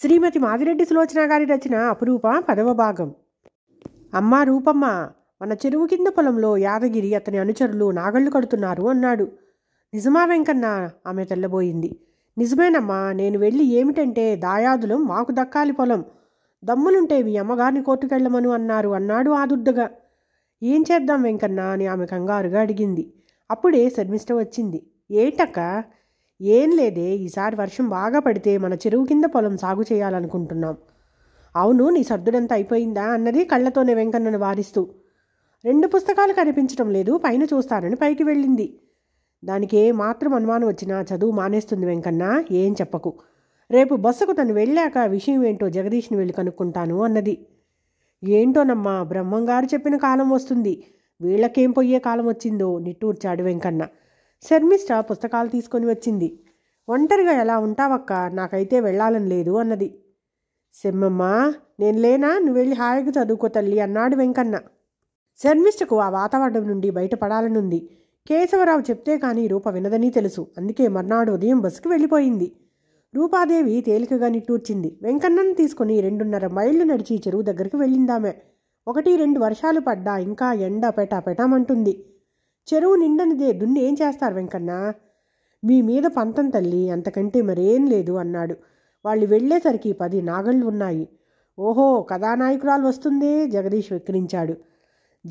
శ్రీమతి మాదిరెడ్డి సులోచన గారి రచన అపురూప పదవ భాగం అమ్మా రూపమ్మ మన చెరువు కింద పొలంలో యాదగిరి అతని అనుచరులు నాగళ్ళు కడుతున్నారు అన్నాడు నిజమా వెంకన్న ఆమె తెల్లబోయింది నిజమేనమ్మా నేను వెళ్ళి ఏమిటంటే దాయాదులం మాకు దక్కాలి పొలం దమ్ములుంటే మీ అమ్మగారిని కోర్టుకెళ్ళమను అన్నారు అన్నాడు ఆదుర్దగా ఏం చేద్దాం వెంకన్న అని ఆమె కంగారుగా అడిగింది అప్పుడే శర్మిష్ట వచ్చింది ఏంటక్క ఏం లేదే ఈసారి వర్షం బాగా పడితే మన చెరువు కింద పొలం సాగు చేయాలనుకుంటున్నాం అవును నీ సర్దుడంతా అయిపోయిందా అన్నది కళ్ళతోనే వెంకన్నను వారిస్తూ రెండు పుస్తకాలు కనిపించడం లేదు పైన చూస్తానని పైకి వెళ్ళింది దానికి ఏ మాత్రం అనుమానం వచ్చినా చదువు మానేస్తుంది వెంకన్న ఏం చెప్పకు రేపు బస్సుకు తను వెళ్ళాక విషయం ఏంటో జగదీష్ని వెళ్ళి కనుక్కుంటాను అన్నది ఏంటోనమ్మా బ్రహ్మంగారు చెప్పిన కాలం వస్తుంది వీళ్ళకేం పోయే కాలం వచ్చిందో నిట్టూర్చాడు వెంకన్న శర్మిష్ట పుస్తకాలు తీసుకొని వచ్చింది ఒంటరిగా ఎలా ఉంటావక్క నాకైతే వెళ్ళాలని లేదు అన్నది సెమ్మమ్మ నేను లేనా నువ్వు వెళ్ళి హాయిగా చదువుకో తల్లి అన్నాడు వెంకన్న శర్మిష్ఠకు ఆ వాతావరణం నుండి బయటపడాలనుంది కేశవరావు చెప్తే కానీ రూప వినదని తెలుసు అందుకే మర్నాడు ఉదయం బస్సుకు వెళ్ళిపోయింది రూపాదేవి తేలికగా నిట్టూర్చింది వెంకన్నను తీసుకుని రెండున్నర మైళ్ళు నడిచి చెరువు దగ్గరికి వెళ్ళిందామె ఒకటి రెండు వర్షాలు పడ్డా ఇంకా ఎండ పెటా పెటామంటుంది చెరువు నిండనిదే దున్ని ఏం చేస్తారు వెంకన్న మీ మీద పంతం తల్లి అంతకంటే మరేం లేదు అన్నాడు వాళ్ళు వెళ్లేసరికి పది నాగళ్ళు ఉన్నాయి ఓహో కథానాయకురాలు వస్తుందే జగదీష్ వెక్కిరించాడు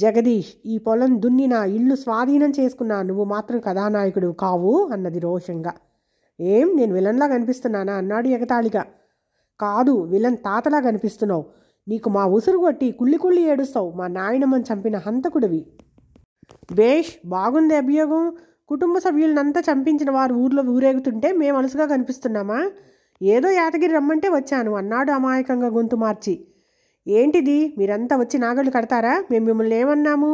జగదీష్ ఈ పొలం దున్ని నా ఇల్లు స్వాధీనం చేసుకున్నా నువ్వు మాత్రం కథానాయకుడు కావు అన్నది రోషంగా ఏం నేను విలన్లా కనిపిస్తున్నానా అన్నాడు ఎగతాళిగా కాదు విలన్ తాతలా కనిపిస్తున్నావు నీకు మా ఉసురు కొట్టి కుళ్ళి కుళ్ళి ఏడుస్తావు మా నాయనమ్మని చంపిన హంతకుడివి భేష్ బాగుంది అభియోగం కుటుంబ సభ్యులనంతా చంపించిన వారు ఊర్లో ఊరేగుతుంటే మేము అలసగా కనిపిస్తున్నామా ఏదో యాదగిరి రమ్మంటే వచ్చాను అన్నాడు అమాయకంగా గొంతు మార్చి ఏంటిది మీరంతా వచ్చి నాగళ్ళు కడతారా మేము మిమ్మల్ని ఏమన్నాము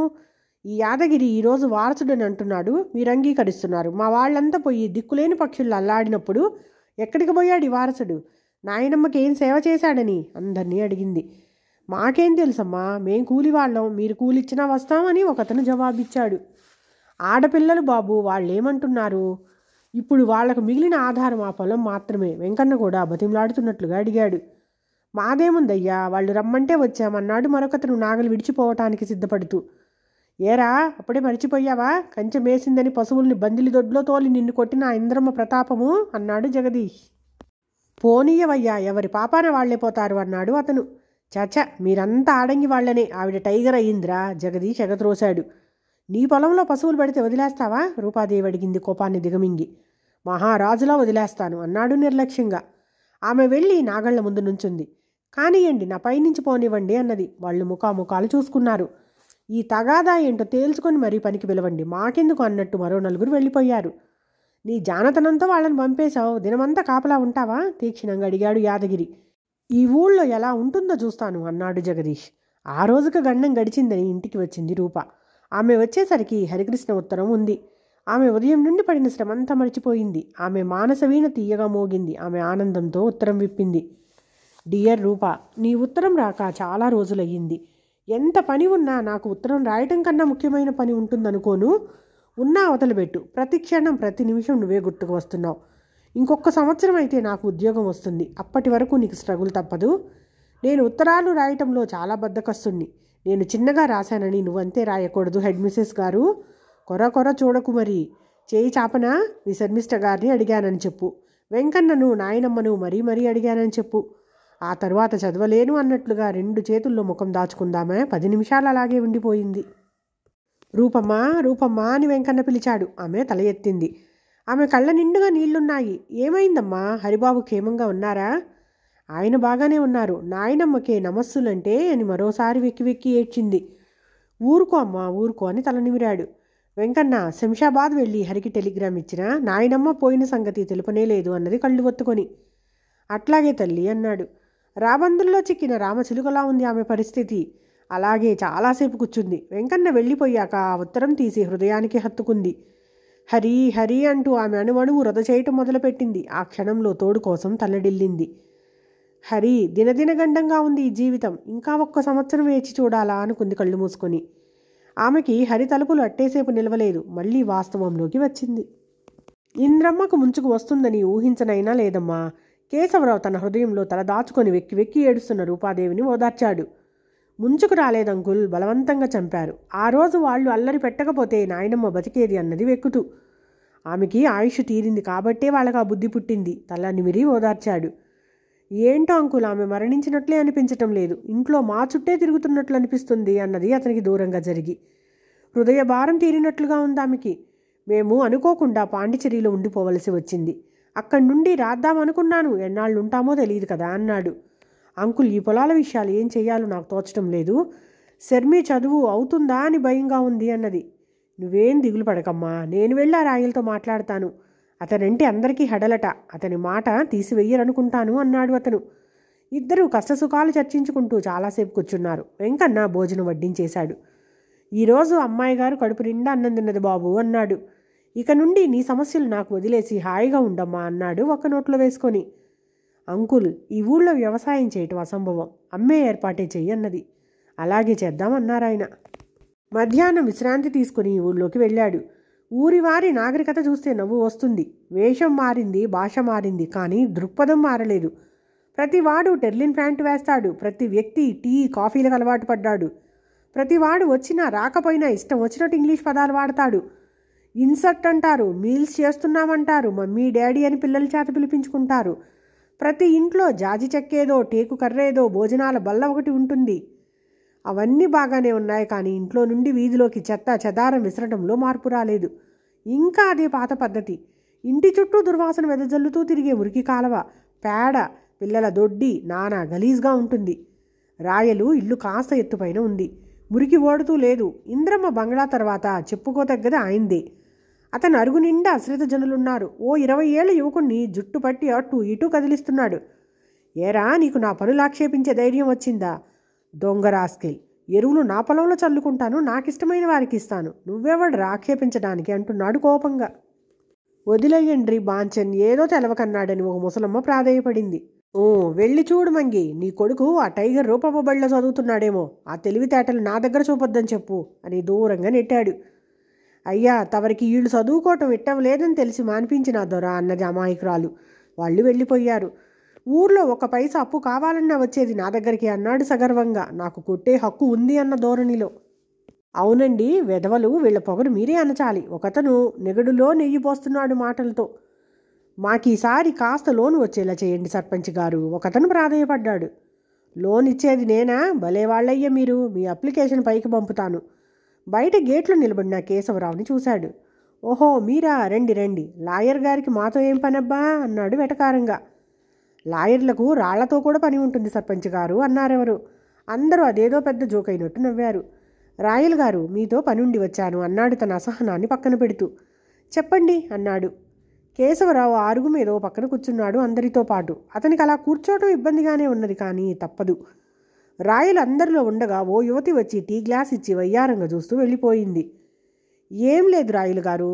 ఈ యాదగిరి ఈరోజు వారసుడని అంటున్నాడు మీరు అంగీకరిస్తున్నారు మా వాళ్ళంతా పోయి దిక్కులేని పక్షులు అల్లాడినప్పుడు ఎక్కడికి పోయాడు వారసుడు నాయనమ్మకి ఏం సేవ చేశాడని అందరినీ అడిగింది మాకేం తెలుసమ్మా మేం కూలివాళ్ళం మీరు కూలిచ్చినా వస్తామని ఒకతను జవాబిచ్చాడు ఆడపిల్లలు బాబు వాళ్ళేమంటున్నారు ఇప్పుడు వాళ్లకు మిగిలిన ఆధారం ఆ పొలం మాత్రమే వెంకన్న కూడా బతిమలాడుతున్నట్లుగా అడిగాడు మాదేముందయ్యా వాళ్ళు రమ్మంటే వచ్చామన్నాడు మరొకతను నాగలు విడిచిపోవటానికి సిద్ధపడుతూ ఏరా అప్పుడే మర్చిపోయావా కంచె మేసిందని పశువుల్ని బందిలి దొడ్లో తోలి నిన్ను కొట్టిన ఇంద్రమ్మ ప్రతాపము అన్నాడు జగదీష్ పోనీయవయ్యా ఎవరి పాపాన వాళ్లే పోతారు అన్నాడు అతను చాచా మీరంతా ఆడంగి వాళ్లనే ఆవిడ టైగర్ అయ్యిందిరా జగదీష్ ఎగత్రోశాడు నీ పొలంలో పశువులు పెడితే వదిలేస్తావా రూపాదేవి అడిగింది కోపాన్ని దిగమింగి మహారాజులా వదిలేస్తాను అన్నాడు నిర్లక్ష్యంగా ఆమె వెళ్ళి నాగళ్ల ముందు నుంచుంది కానియండి నా పైనుంచి పోనివ్వండి అన్నది వాళ్ళు ముఖాముఖాలు చూసుకున్నారు ఈ తగాదా ఏంటో తేల్చుకొని మరీ పనికి పిలవండి మాకెందుకు అన్నట్టు మరో నలుగురు వెళ్ళిపోయారు నీ జానతనంతో వాళ్ళని పంపేశావు దినమంతా కాపలా ఉంటావా తీక్షణంగా అడిగాడు యాదగిరి ఈ ఊళ్ళో ఎలా ఉంటుందో చూస్తాను అన్నాడు జగదీష్ ఆ రోజుకు గండం గడిచిందని ఇంటికి వచ్చింది రూప ఆమె వచ్చేసరికి హరికృష్ణ ఉత్తరం ఉంది ఆమె ఉదయం నుండి పడిన శ్రమంతా మరిచిపోయింది ఆమె మానసవీణ తీయగా మోగింది ఆమె ఆనందంతో ఉత్తరం విప్పింది డియర్ రూప నీ ఉత్తరం రాక చాలా రోజులయ్యింది ఎంత పని ఉన్నా నాకు ఉత్తరం రాయటం కన్నా ముఖ్యమైన పని ఉంటుందనుకోను ఉన్నా అవతలబెట్టు ప్రతి క్షణం ప్రతి నిమిషం నువ్వే గుర్తుకు వస్తున్నావు ఇంకొక సంవత్సరం అయితే నాకు ఉద్యోగం వస్తుంది అప్పటి వరకు నీకు స్ట్రగుల్ తప్పదు నేను ఉత్తరాలు రాయటంలో చాలా బద్దకస్తుంది నేను చిన్నగా రాశానని నువ్వంతే రాయకూడదు హెడ్ మిస్సెస్ గారు కొర కొర చూడకు మరి చేయి చాపన మీ సర్మిస్టర్ గారిని అడిగానని చెప్పు వెంకన్నను నాయనమ్మను మరీ మరీ అడిగానని చెప్పు ఆ తర్వాత చదవలేను అన్నట్లుగా రెండు చేతుల్లో ముఖం దాచుకుందామే పది నిమిషాలు అలాగే ఉండిపోయింది రూపమ్మా రూపమ్మా అని వెంకన్న పిలిచాడు ఆమె తల ఎత్తింది ఆమె కళ్ళ నిండుగా నీళ్లున్నాయి ఏమైందమ్మా హరిబాబు క్షేమంగా ఉన్నారా ఆయన బాగానే ఉన్నారు నాయనమ్మకే నమస్సులంటే అని మరోసారి వెక్కి వెక్కి ఏడ్చింది ఊరుకో అమ్మా ఊరుకో అని తలనిమిరాడు వెంకన్న శంషాబాద్ వెళ్ళి హరికి టెలిగ్రామ్ ఇచ్చిన నాయనమ్మ పోయిన సంగతి తెలుపనే లేదు అన్నది కళ్ళు ఒత్తుకొని అట్లాగే తల్లి అన్నాడు రాబందుల్లో చిక్కిన రామచిలుకలా ఉంది ఆమె పరిస్థితి అలాగే చాలాసేపు కూర్చుంది వెంకన్న వెళ్ళిపోయాక ఆ ఉత్తరం తీసి హృదయానికి హత్తుకుంది హరి హరి అంటూ ఆమె అణువణువు వృధ చేయటం మొదలుపెట్టింది ఆ క్షణంలో తోడు కోసం తల్లడిల్లింది హరి దినదినగండంగా ఉంది ఈ జీవితం ఇంకా ఒక్క సంవత్సరం వేచి చూడాలా అనుకుంది కళ్ళు మూసుకొని ఆమెకి హరి తలుపులు అట్టేసేపు నిలవలేదు మళ్ళీ వాస్తవంలోకి వచ్చింది ఇంద్రమ్మకు ముంచుకు వస్తుందని ఊహించనైనా లేదమ్మా కేశవరావు తన హృదయంలో తల దాచుకొని వెక్కి వెక్కి ఏడుస్తున్న రూపాదేవిని ఓదార్చాడు ముంచుకు రాలేదంకుల్ బలవంతంగా చంపారు ఆ రోజు వాళ్ళు అల్లరి పెట్టకపోతే నాయనమ్మ బతికేది అన్నది వెక్కుతూ ఆమెకి ఆయుష్ తీరింది కాబట్టే వాళ్ళకు ఆ బుద్ధి పుట్టింది తల నిమిరి ఓదార్చాడు ఏంటో అంకుల్ ఆమె మరణించినట్లే అనిపించటం లేదు ఇంట్లో మా చుట్టే తిరుగుతున్నట్లు అనిపిస్తుంది అన్నది అతనికి దూరంగా జరిగి హృదయ భారం తీరినట్లుగా ఉంది ఆమెకి మేము అనుకోకుండా పాండిచేరిలో ఉండిపోవలసి వచ్చింది అక్కడి నుండి రాద్దామనుకున్నాను ఎన్నాళ్ళు ఉంటామో తెలియదు కదా అన్నాడు అంకుల్ ఈ పొలాల విషయాలు ఏం చేయాలో నాకు తోచడం లేదు శర్మి చదువు అవుతుందా అని భయంగా ఉంది అన్నది నువ్వేం దిగులు పడకమ్మా నేను వెళ్ళి ఆ రాయలతో మాట్లాడతాను అతనంటే అందరికీ హెడలట అతని మాట తీసివెయ్యరనుకుంటాను అన్నాడు అతను ఇద్దరూ కష్టసుఖాలు చర్చించుకుంటూ చాలాసేపు కూర్చున్నారు వెంకన్న భోజనం వడ్డించేశాడు ఈరోజు అమ్మాయి గారు కడుపు నిండా అన్నం తిన్నది బాబు అన్నాడు ఇక నుండి నీ సమస్యలు నాకు వదిలేసి హాయిగా ఉండమ్మా అన్నాడు ఒక నోట్లో వేసుకొని అంకుల్ ఈ ఊళ్ళో వ్యవసాయం చేయటం అసంభవం అమ్మే ఏర్పాటే చెయ్యన్నది అలాగే చేద్దామన్నారాయన మధ్యాహ్నం విశ్రాంతి తీసుకుని ఊళ్ళోకి వెళ్ళాడు ఊరి వారి నాగరికత చూస్తే నవ్వు వస్తుంది వేషం మారింది భాష మారింది కానీ దృక్పథం మారలేదు ప్రతివాడు టెర్లిన్ ప్యాంటు వేస్తాడు ప్రతి వ్యక్తి టీ కాఫీలకు అలవాటు పడ్డాడు ప్రతివాడు వచ్చినా రాకపోయినా ఇష్టం వచ్చినట్టు ఇంగ్లీష్ పదాలు వాడతాడు ఇన్సర్ట్ అంటారు మీల్స్ చేస్తున్నామంటారు మమ్మీ డాడీ అని పిల్లల చేత పిలిపించుకుంటారు ప్రతి ఇంట్లో జాజి చెక్కేదో టేకు కర్రేదో భోజనాల బల్ల ఒకటి ఉంటుంది అవన్నీ బాగానే ఉన్నాయి కానీ ఇంట్లో నుండి వీధిలోకి చెత్త చెదారం విసరడంలో మార్పు రాలేదు ఇంకా అదే పాత పద్ధతి ఇంటి చుట్టూ దుర్వాసన వెదజల్లుతూ తిరిగే మురికి కాలవ పేడ పిల్లల దొడ్డి నానా గలీజ్గా ఉంటుంది రాయలు ఇల్లు కాస్త ఎత్తుపైన ఉంది మురికి ఓడుతూ లేదు ఇంద్రమ్మ బంగ్లా తర్వాత చెప్పుకోదగ్గది ఆయిందే అతను అరుగు నిండా అశ్రిత జనులున్నారు ఓ ఇరవై ఏళ్ళ యువకుణ్ణి జుట్టు పట్టి అటు ఇటు కదిలిస్తున్నాడు ఏరా నీకు నా పనులు ఆక్షేపించే ధైర్యం వచ్చిందా దొంగ ఎరువులు నా పొలంలో చల్లుకుంటాను నాకిష్టమైన వారికి ఇస్తాను నువ్వెవడు ఆక్షేపించడానికి అంటున్నాడు కోపంగా వదిలేయండ్రి బాంచన్ ఏదో తెలవకన్నాడని ఒక ముసలమ్మ ప్రాధేయపడింది ఓ వెళ్ళి చూడు మంగి నీ కొడుకు ఆ టైగర్ రూపమ్మ బడిలో చదువుతున్నాడేమో ఆ తెలివితేటలు నా దగ్గర చూపొద్దని చెప్పు అని దూరంగా నెట్టాడు అయ్యా తవరికి వీళ్ళు చదువుకోవటం ఇట్టం లేదని తెలిసి మాన్పించిన దొర అన్నది అమాయకురాలు వాళ్ళు వెళ్ళిపోయారు ఊర్లో ఒక పైసా అప్పు కావాలన్నా వచ్చేది నా దగ్గరికి అన్నాడు సగర్వంగా నాకు కొట్టే హక్కు ఉంది అన్న ధోరణిలో అవునండి వెధవలు వీళ్ళ పొగరు మీరే అనచాలి ఒకతను నెగడులో నెయ్యి పోస్తున్నాడు మాటలతో మాకీసారి కాస్త లోన్ వచ్చేలా చేయండి సర్పంచ్ గారు ఒకతను ప్రాధాయపడ్డాడు లోన్ ఇచ్చేది నేనా భలే వాళ్ళయ్య మీరు మీ అప్లికేషన్ పైకి పంపుతాను బయట గేట్లో నిలబడిన కేశవరావుని చూశాడు ఓహో మీరా రండి రండి లాయర్ గారికి మాతో ఏం పనబ్బా అన్నాడు వెటకారంగా లాయర్లకు రాళ్లతో కూడా పని ఉంటుంది సర్పంచ్ గారు అన్నారెవరు అందరూ అదేదో పెద్ద జోక్ అయినట్టు నవ్వారు రాయల్ గారు మీతో పనుండి వచ్చాను అన్నాడు తన అసహనాన్ని పక్కన పెడుతూ చెప్పండి అన్నాడు కేశవరావు ఆరుగు మీద పక్కన కూర్చున్నాడు అందరితో పాటు అతనికి అలా కూర్చోవటం ఇబ్బందిగానే ఉన్నది కానీ తప్పదు రాయలు అందరిలో ఉండగా ఓ యువతి వచ్చి టీ గ్లాస్ ఇచ్చి వయ్యారంగా చూస్తూ వెళ్ళిపోయింది ఏం లేదు రాయలు గారు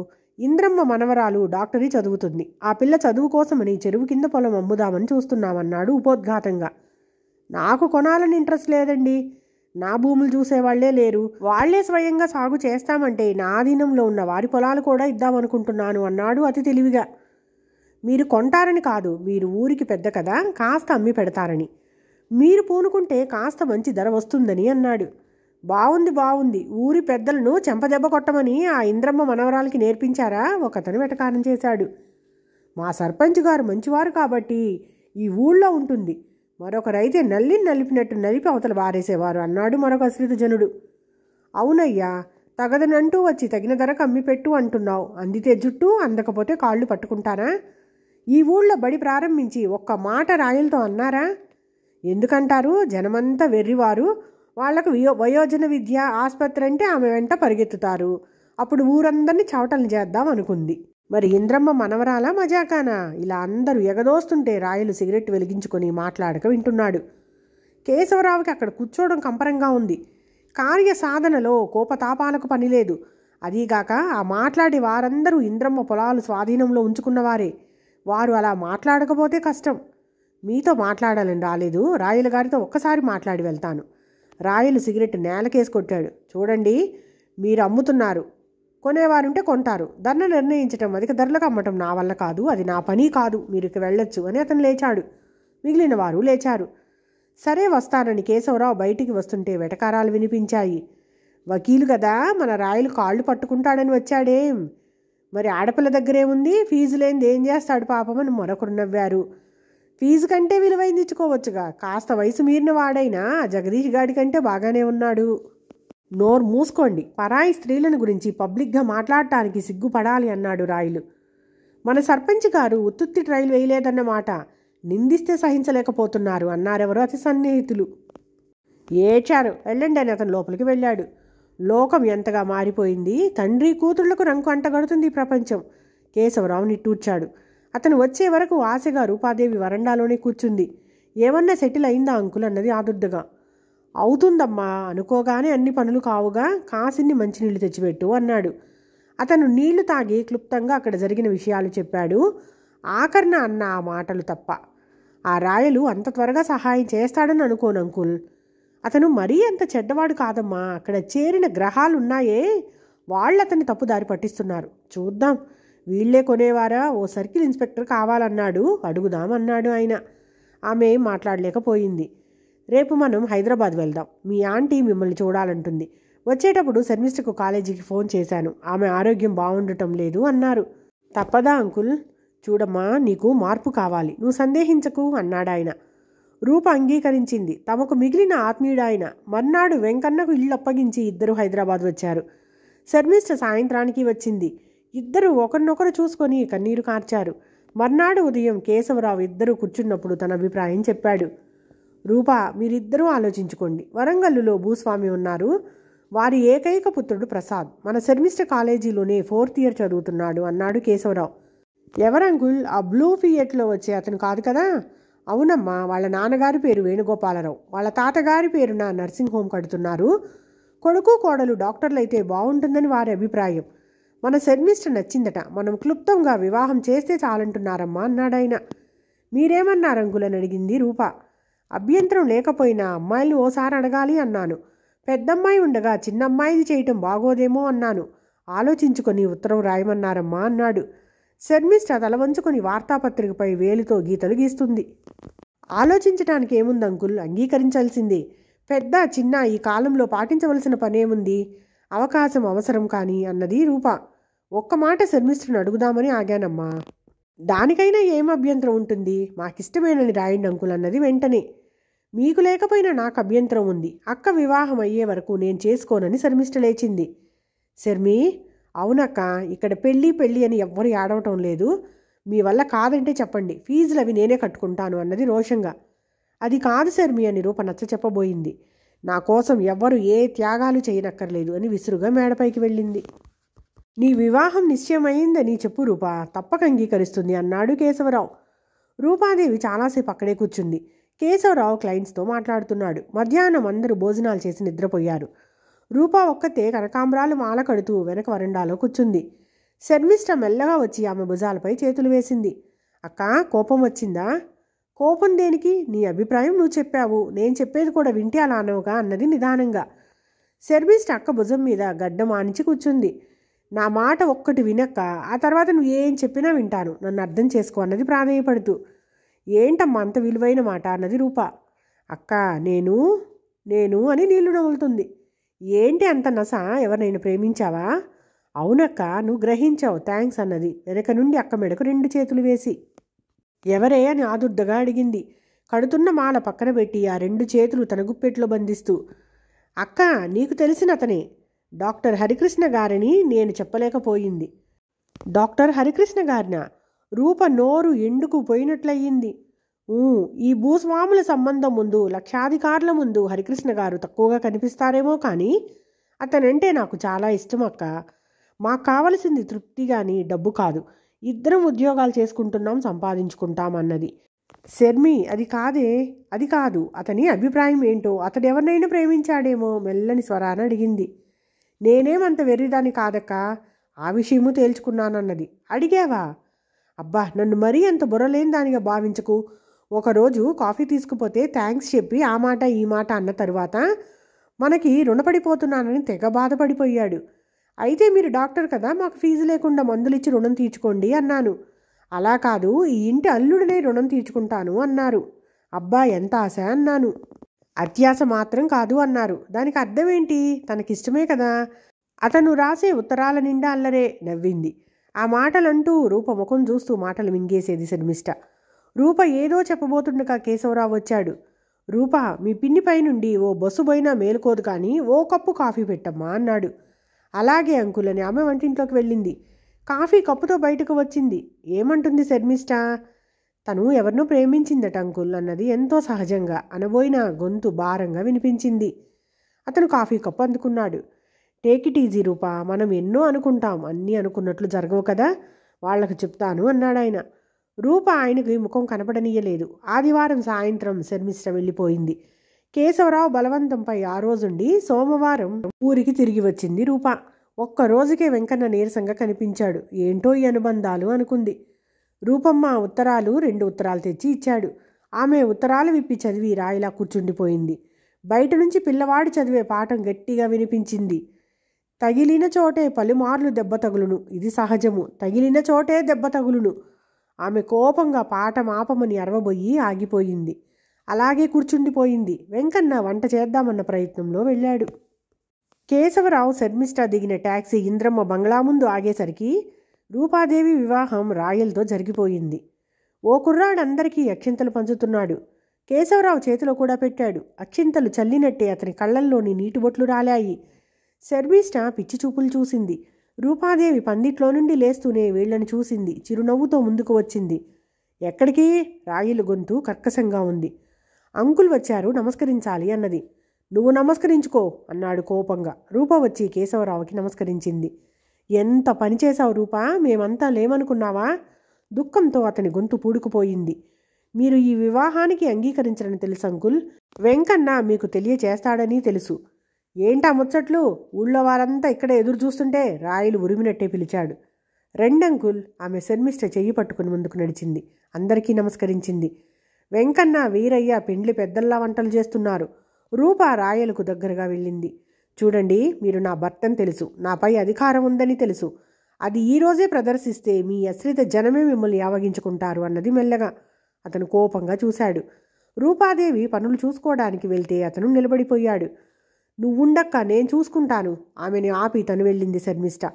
ఇంద్రమ్మ మనవరాలు డాక్టరీ చదువుతుంది ఆ పిల్ల చదువు కోసమని చెరువు కింద పొలం అమ్ముదామని చూస్తున్నామన్నాడు ఉపోద్ఘాతంగా నాకు కొనాలని ఇంట్రెస్ట్ లేదండి నా భూములు చూసేవాళ్లే లేరు వాళ్లే స్వయంగా సాగు చేస్తామంటే నా ఆధీనంలో ఉన్న వారి పొలాలు కూడా ఇద్దామనుకుంటున్నాను అన్నాడు అతి తెలివిగా మీరు కొంటారని కాదు మీరు ఊరికి పెద్ద కదా కాస్త అమ్మి పెడతారని మీరు పూనుకుంటే కాస్త మంచి ధర వస్తుందని అన్నాడు బావుంది బావుంది ఊరి పెద్దలను చెంపదెబ్బ కొట్టమని ఆ ఇంద్రమ్మ మనవరాలకి నేర్పించారా ఒకతను వెటకారం చేశాడు మా సర్పంచ్ గారు మంచివారు కాబట్టి ఈ ఊళ్ళో ఉంటుంది మరొకరైతే నల్లి నలిపినట్టు నలిపి అవతల బారేసేవారు అన్నాడు మరొక జనుడు అవునయ్యా తగదనంటూ వచ్చి తగిన ధరకు అమ్మి పెట్టు అంటున్నావు అందితే జుట్టు అందకపోతే కాళ్ళు పట్టుకుంటారా ఈ ఊళ్ళో బడి ప్రారంభించి ఒక్క మాట రాయలతో అన్నారా ఎందుకంటారు జనమంతా వెర్రివారు వాళ్లకు వయోజన విద్య ఆసుపత్రి అంటే ఆమె వెంట పరిగెత్తుతారు అప్పుడు ఊరందరినీ చవటలు చేద్దాం అనుకుంది మరి ఇంద్రమ్మ మనవరాలా మజాకానా ఇలా అందరూ ఎగదోస్తుంటే రాయలు సిగరెట్ వెలిగించుకొని మాట్లాడక వింటున్నాడు కేశవరావుకి అక్కడ కూర్చోవడం కంపరంగా ఉంది కార్య సాధనలో కోపతాపాలకు పనిలేదు అదీగాక ఆ మాట్లాడి వారందరూ ఇంద్రమ్మ పొలాలు స్వాధీనంలో ఉంచుకున్నవారే వారు అలా మాట్లాడకపోతే కష్టం మీతో మాట్లాడాలని రాలేదు రాయల గారితో ఒక్కసారి మాట్లాడి వెళ్తాను రాయలు సిగరెట్ నేలకేసి కొట్టాడు చూడండి మీరు అమ్ముతున్నారు కొనేవారుంటే కొంటారు ధరను నిర్ణయించడం అధిక ధరలకు అమ్మటం నా వల్ల కాదు అది నా పని కాదు మీరు ఇక వెళ్ళొచ్చు అని అతను లేచాడు మిగిలిన వారు లేచారు సరే వస్తానని కేశవరావు బయటికి వస్తుంటే వెటకారాలు వినిపించాయి వకీలు కదా మన రాయలు కాళ్ళు పట్టుకుంటాడని వచ్చాడేం మరి ఆడపిల్ల దగ్గరేముంది ఫీజు లేనిది ఏం చేస్తాడు పాపమని మరొకరు నవ్వారు ఫీజు కంటే విలువైందించుకోవచ్చుగా కాస్త వయసు మీరిన వాడైనా జగదీష్ గాడి కంటే బాగానే ఉన్నాడు నోరు మూసుకోండి పరాయి స్త్రీలను గురించి పబ్లిక్గా మాట్లాడటానికి సిగ్గుపడాలి అన్నాడు రాయులు మన సర్పంచ్ గారు ఉత్తుత్తి ట్రైల్ వేయలేదన్నమాట నిందిస్తే సహించలేకపోతున్నారు అన్నారెవరో అతి సన్నిహితులు ఏచారు వెళ్ళండి అని అతను లోపలికి వెళ్ళాడు లోకం ఎంతగా మారిపోయింది తండ్రి కూతుళ్లకు రంకు అంటగడుతుంది ప్రపంచం కేశవరావు నిట్టూర్చాడు అతను వచ్చే వరకు ఆశగా రూపాదేవి వరండాలోనే కూర్చుంది ఏమన్నా సెటిల్ అయిందా అంకుల్ అన్నది ఆదుర్దగా అవుతుందమ్మా అనుకోగానే అన్ని పనులు కావుగా కాసిన్ని మంచినీళ్ళు తెచ్చిపెట్టు అన్నాడు అతను నీళ్లు తాగి క్లుప్తంగా అక్కడ జరిగిన విషయాలు చెప్పాడు ఆకర్ణ అన్న ఆ మాటలు తప్ప ఆ రాయలు అంత త్వరగా సహాయం చేస్తాడని అనుకోను అంకుల్ అతను మరీ అంత చెడ్డవాడు కాదమ్మా అక్కడ చేరిన గ్రహాలున్నాయే వాళ్ళు అతన్ని తప్పుదారి పట్టిస్తున్నారు చూద్దాం వీళ్ళే కొనేవారా ఓ సర్కిల్ ఇన్స్పెక్టర్ కావాలన్నాడు అడుగుదామన్నాడు ఆయన ఆమె మాట్లాడలేకపోయింది రేపు మనం హైదరాబాద్ వెళ్దాం మీ ఆంటీ మిమ్మల్ని చూడాలంటుంది వచ్చేటప్పుడు శర్మిష్ఠకు కాలేజీకి ఫోన్ చేశాను ఆమె ఆరోగ్యం బాగుండటం లేదు అన్నారు తప్పదా అంకుల్ చూడమ్మా నీకు మార్పు కావాలి నువ్వు సందేహించకు అన్నాడాయన రూప అంగీకరించింది తమకు మిగిలిన ఆత్మీయుడాయన మర్నాడు వెంకన్నకు ఇళ్ళప్పగించి అప్పగించి ఇద్దరు హైదరాబాద్ వచ్చారు శర్మిష్ఠ సాయంత్రానికి వచ్చింది ఇద్దరు ఒకరినొకరు చూసుకొని కన్నీరు కార్చారు మర్నాడు ఉదయం కేశవరావు ఇద్దరు కూర్చున్నప్పుడు తన అభిప్రాయం చెప్పాడు రూపా మీరిద్దరూ ఆలోచించుకోండి వరంగల్లులో భూస్వామి ఉన్నారు వారి ఏకైక పుత్రుడు ప్రసాద్ మన శర్మిష్ట కాలేజీలోనే ఫోర్త్ ఇయర్ చదువుతున్నాడు అన్నాడు కేశవరావు ఎవరంగుల్ ఆ బ్లూ ఫియట్లో వచ్చే అతను కాదు కదా అవునమ్మా వాళ్ళ నాన్నగారి పేరు వేణుగోపాలరావు వాళ్ళ తాతగారి పేరున నర్సింగ్ హోమ్ కడుతున్నారు కొడుకు కోడలు డాక్టర్లు అయితే బాగుంటుందని వారి అభిప్రాయం మన శర్మిష్ట నచ్చిందట మనం క్లుప్తంగా వివాహం చేస్తే చాలంటున్నారమ్మా అన్నాడాయన మీరేమన్నారు అంకులని అడిగింది రూప అభ్యంతరం లేకపోయినా అమ్మాయిలు ఓసారి అడగాలి అన్నాను పెద్దమ్మాయి ఉండగా చిన్నమ్మాయిది చేయటం బాగోదేమో అన్నాను ఆలోచించుకొని ఉత్తరం రాయమన్నారమ్మా అన్నాడు శర్మిష్ట తల వంచుకొని వార్తాపత్రికపై వేలుతో గీతలు గీస్తుంది ఆలోచించడానికి ఏముంది అంకుల్ అంగీకరించాల్సింది పెద్ద చిన్న ఈ కాలంలో పాటించవలసిన పనేముంది అవకాశం అవసరం కానీ అన్నది రూప ఒక్క మాట శర్మిష్ఠుని అడుగుదామని ఆగానమ్మా దానికైనా ఏం అభ్యంతరం ఉంటుంది మాకిష్టమేనని రాయండి అంకుల్ అన్నది వెంటనే మీకు లేకపోయినా నాకు అభ్యంతరం ఉంది అక్క వివాహం అయ్యే వరకు నేను చేసుకోనని శర్మిష్ట లేచింది శర్మి అవునక్క ఇక్కడ పెళ్ళి పెళ్ళి అని ఎవ్వరు ఆడవటం లేదు మీ వల్ల కాదంటే చెప్పండి ఫీజులు అవి నేనే కట్టుకుంటాను అన్నది రోషంగా అది కాదు శర్మి అని రూప నచ్చ చెప్పబోయింది నా కోసం ఎవ్వరు ఏ త్యాగాలు చేయనక్కర్లేదు అని విసురుగా మేడపైకి వెళ్ళింది నీ వివాహం నిశ్చయమైందని చెప్పు రూపా తప్పక అంగీకరిస్తుంది అన్నాడు కేశవరావు రూపాదేవి చాలాసేపు అక్కడే కూర్చుంది కేశవరావు క్లయింట్స్తో మాట్లాడుతున్నాడు మధ్యాహ్నం అందరూ భోజనాలు చేసి నిద్రపోయారు రూపా ఒక్కతే కనకాంబరాలు మాల కడుతూ వెనక వరండాలో కూర్చుంది శర్మిష్ట మెల్లగా వచ్చి ఆమె భుజాలపై చేతులు వేసింది అక్కా కోపం వచ్చిందా కోపం దేనికి నీ అభిప్రాయం నువ్వు చెప్పావు నేను చెప్పేది కూడా వింటే అలా అనవుగా అన్నది నిదానంగా శర్మిష్ట అక్క భుజం మీద గడ్డ మానించి కూర్చుంది నా మాట ఒక్కటి వినక్క ఆ తర్వాత నువ్వు ఏం చెప్పినా వింటాను నన్ను అర్థం చేసుకో అన్నది ప్రాధాన్యపడుతూ ఏంటమ్మా అంత విలువైన మాట అన్నది రూప అక్క నేను నేను అని నీళ్లు నవ్వులుతుంది ఏంటి అంత నస ఎవరినైనా ప్రేమించావా అవునక్క నువ్వు గ్రహించావు థ్యాంక్స్ అన్నది వెనక నుండి అక్క మెడకు రెండు చేతులు వేసి ఎవరే అని ఆదుర్దగా అడిగింది కడుతున్న మాల పక్కన పెట్టి ఆ రెండు చేతులు తన గుప్పెట్లో బంధిస్తూ అక్క నీకు తెలిసిన అతనే డాక్టర్ హరికృష్ణ గారిని నేను చెప్పలేకపోయింది డాక్టర్ హరికృష్ణ గారిన రూప నోరు ఎండుకు పోయినట్లయింది ఈ భూస్వాముల సంబంధం ముందు లక్షాధికారుల ముందు హరికృష్ణ గారు తక్కువగా కనిపిస్తారేమో కానీ అతనంటే నాకు చాలా ఇష్టం అక్క మాకు కావలసింది తృప్తి కానీ డబ్బు కాదు ఇద్దరం ఉద్యోగాలు చేసుకుంటున్నాం సంపాదించుకుంటాం అన్నది శర్మి అది కాదే అది కాదు అతని అభిప్రాయం ఏంటో అతడెవరినైనా ప్రేమించాడేమో మెల్లని స్వరాన అడిగింది నేనేమంత వెర్రిదాని కాదక్క ఆ విషయము తేల్చుకున్నానన్నది అడిగావా అబ్బా నన్ను మరీ అంత బుర్రలేని దానిగా భావించకు ఒకరోజు కాఫీ తీసుకుపోతే థ్యాంక్స్ చెప్పి ఆ మాట ఈ మాట అన్న తరువాత మనకి రుణపడిపోతున్నానని తెగ బాధపడిపోయాడు అయితే మీరు డాక్టర్ కదా మాకు ఫీజు లేకుండా మందులిచ్చి రుణం తీర్చుకోండి అన్నాను అలా కాదు ఈ ఇంటి అల్లుడనే రుణం తీర్చుకుంటాను అన్నారు అబ్బా ఎంత ఆశ అన్నాను అత్యాస మాత్రం కాదు అన్నారు దానికి అర్థమేంటి తనకిష్టమే కదా అతను రాసే ఉత్తరాల నిండా అల్లరే నవ్వింది ఆ మాటలంటూ రూప ముఖం చూస్తూ మాటలు మింగేసేది శర్మిష్ట రూప ఏదో చెప్పబోతుండగా కేశవరావు వచ్చాడు రూప మీ పిన్నిపై నుండి ఓ బస్సు పోయినా మేలుకోదు కానీ ఓ కప్పు కాఫీ పెట్టమ్మా అన్నాడు అలాగే అంకులని ఆమె వంటింట్లోకి వెళ్ళింది కాఫీ కప్పుతో బయటకు వచ్చింది ఏమంటుంది శర్మిష్ట తను ఎవరినో ప్రేమించిందట అంకుల్ అన్నది ఎంతో సహజంగా అనబోయిన గొంతు భారంగా వినిపించింది అతను కాఫీ కప్పు అందుకున్నాడు టేక్ ఇట్ ఈజీ రూపా మనం ఎన్నో అనుకుంటాం అన్నీ అనుకున్నట్లు జరగవు కదా వాళ్ళకు చెప్తాను అన్నాడు ఆయన రూప ఆయనకి ముఖం కనపడనీయలేదు ఆదివారం సాయంత్రం శర్మిశ్ర వెళ్ళిపోయింది కేశవరావు బలవంతంపై ఆ రోజుండి సోమవారం ఊరికి తిరిగి వచ్చింది రూప ఒక్కరోజుకే వెంకన్న నీరసంగా కనిపించాడు ఏంటో ఈ అనుబంధాలు అనుకుంది రూపమ్మ ఉత్తరాలు రెండు ఉత్తరాలు తెచ్చి ఇచ్చాడు ఆమె ఉత్తరాలు విప్పి చదివి రాయిలా కూర్చుండిపోయింది బయట నుంచి పిల్లవాడు చదివే పాఠం గట్టిగా వినిపించింది తగిలిన చోటే పలుమార్లు దెబ్బ తగులును ఇది సహజము తగిలిన చోటే దెబ్బ తగులును ఆమె కోపంగా పాఠం ఆపమని అరవబోయి ఆగిపోయింది అలాగే కూర్చుండిపోయింది వెంకన్న వంట చేద్దామన్న ప్రయత్నంలో వెళ్ళాడు కేశవరావు సెర్మిస్టా దిగిన ట్యాక్సీ ఇంద్రమ్మ బంగ్లా ముందు ఆగేసరికి రూపాదేవి వివాహం రాయల్తో జరిగిపోయింది ఓ కుర్రాడందరికీ అక్షింతలు పంచుతున్నాడు కేశవరావు చేతిలో కూడా పెట్టాడు అక్షింతలు చల్లినట్టే అతని కళ్ళల్లోని నీటి బొట్లు రాలాయి శర్మిష్ట పిచ్చి చూపులు చూసింది రూపాదేవి పందిట్లో నుండి లేస్తూనే వీళ్లను చూసింది చిరునవ్వుతో ముందుకు వచ్చింది ఎక్కడికి రాయిల గొంతు కర్కశంగా ఉంది అంకుల్ వచ్చారు నమస్కరించాలి అన్నది నువ్వు నమస్కరించుకో అన్నాడు కోపంగా రూప వచ్చి కేశవరావుకి నమస్కరించింది ఎంత పని చేశావు రూపా మేమంతా లేమనుకున్నావా దుఃఖంతో అతని గొంతు పూడుకుపోయింది మీరు ఈ వివాహానికి అంగీకరించరని తెలుసు అంకుల్ వెంకన్న మీకు తెలియచేస్తాడని తెలుసు ఏంటా ముచ్చట్లు ఊళ్ళో వారంతా ఇక్కడ ఎదురు చూస్తుంటే రాయలు ఉరిమినట్టే పిలిచాడు రెండంకుల్ ఆమె శర్మిష్ట చెయ్యి పట్టుకుని ముందుకు నడిచింది అందరికీ నమస్కరించింది వెంకన్న వీరయ్య పెండ్లి పెద్దల్లా వంటలు చేస్తున్నారు రూపా రాయలకు దగ్గరగా వెళ్ళింది చూడండి మీరు నా భర్తను తెలుసు నాపై అధికారం ఉందని తెలుసు అది ఈరోజే ప్రదర్శిస్తే మీ అశ్రిత జనమే మిమ్మల్ని యావగించుకుంటారు అన్నది మెల్లగా అతను కోపంగా చూశాడు రూపాదేవి పనులు చూసుకోవడానికి వెళ్తే అతను నిలబడిపోయాడు నువ్వుండక్క నేను చూసుకుంటాను ఆమెను ఆపి తను వెళ్ళింది శర్మిష్ట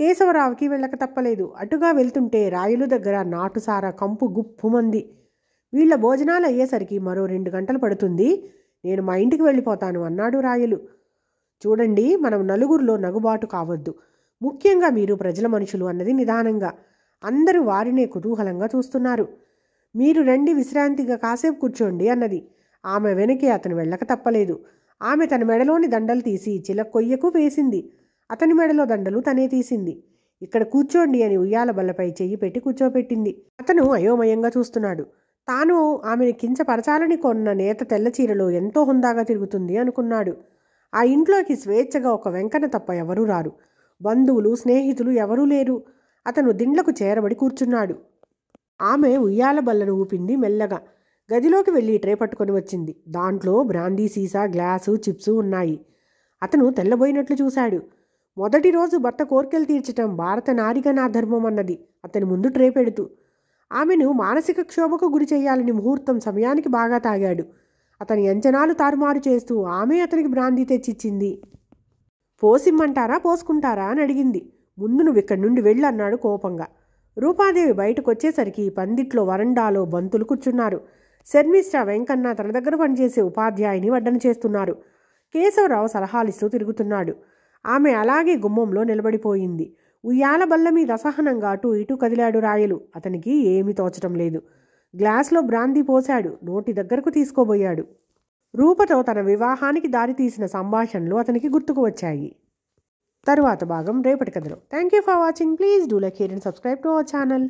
కేశవరావుకి వెళ్ళక తప్పలేదు అటుగా వెళ్తుంటే రాయలు దగ్గర నాటుసార కంపు గుప్పుమంది వీళ్ళ భోజనాలు అయ్యేసరికి మరో రెండు గంటలు పడుతుంది నేను మా ఇంటికి వెళ్ళిపోతాను అన్నాడు రాయలు చూడండి మనం నలుగురిలో నగుబాటు కావద్దు ముఖ్యంగా మీరు ప్రజల మనుషులు అన్నది నిదానంగా అందరూ వారినే కుతూహలంగా చూస్తున్నారు మీరు రండి విశ్రాంతిగా కాసేపు కూర్చోండి అన్నది ఆమె వెనకే అతను వెళ్ళక తప్పలేదు ఆమె తన మెడలోని దండలు తీసి చిలకొయ్యకు వేసింది అతని మెడలో దండలు తనే తీసింది ఇక్కడ కూర్చోండి అని ఉయ్యాల బల్లపై చెయ్యి పెట్టి కూర్చోపెట్టింది అతను అయోమయంగా చూస్తున్నాడు తాను ఆమెను కించపరచాలని కొన్న నేత తెల్ల చీరలో ఎంతో హుందాగా తిరుగుతుంది అనుకున్నాడు ఆ ఇంట్లోకి స్వేచ్ఛగా ఒక వెంకన తప్ప ఎవరూ రారు బంధువులు స్నేహితులు ఎవరూ లేరు అతను దిండ్లకు చేరబడి కూర్చున్నాడు ఆమె ఉయ్యాల బల్లను ఊపింది మెల్లగా గదిలోకి వెళ్ళి ట్రే పట్టుకొని వచ్చింది దాంట్లో బ్రాందీ సీసా గ్లాసు చిప్సు ఉన్నాయి అతను తెల్లబోయినట్లు చూశాడు మొదటి రోజు భర్త కోర్కెలు తీర్చటం భారత నారిక నా ధర్మం అన్నది అతని ముందు ట్రే పెడుతూ ఆమెను మానసిక క్షోభకు గురి చేయాలని ముహూర్తం సమయానికి బాగా తాగాడు అతని అంచనాలు తారుమారు చేస్తూ ఆమె అతనికి బ్రాందీ తెచ్చిచ్చింది పోసిమ్మంటారా పోసుకుంటారా అని అడిగింది ముందు నువ్వు ఇక్కడి నుండి వెళ్ళన్నాడు కోపంగా రూపాదేవి బయటకు వచ్చేసరికి పందిట్లో వరండాలో బంతులు కూర్చున్నారు శర్మిష్ఠ వెంకన్న తన దగ్గర పనిచేసే ఉపాధ్యాయుని వడ్డన చేస్తున్నారు కేశవరావు సలహాలిస్తూ తిరుగుతున్నాడు ఆమె అలాగే గుమ్మంలో నిలబడిపోయింది ఉయ్యాల బల్ల మీద అసహనంగా అటూ ఇటూ కదిలాడు రాయలు అతనికి ఏమీ తోచడం లేదు గ్లాస్లో బ్రాందీ పోశాడు నోటి దగ్గరకు తీసుకోబోయాడు రూపతో తన వివాహానికి దారితీసిన సంభాషణలు అతనికి గుర్తుకు వచ్చాయి తరువాత భాగం రేపటి కథలో thank you for watching please do like hate and subscribe to our channel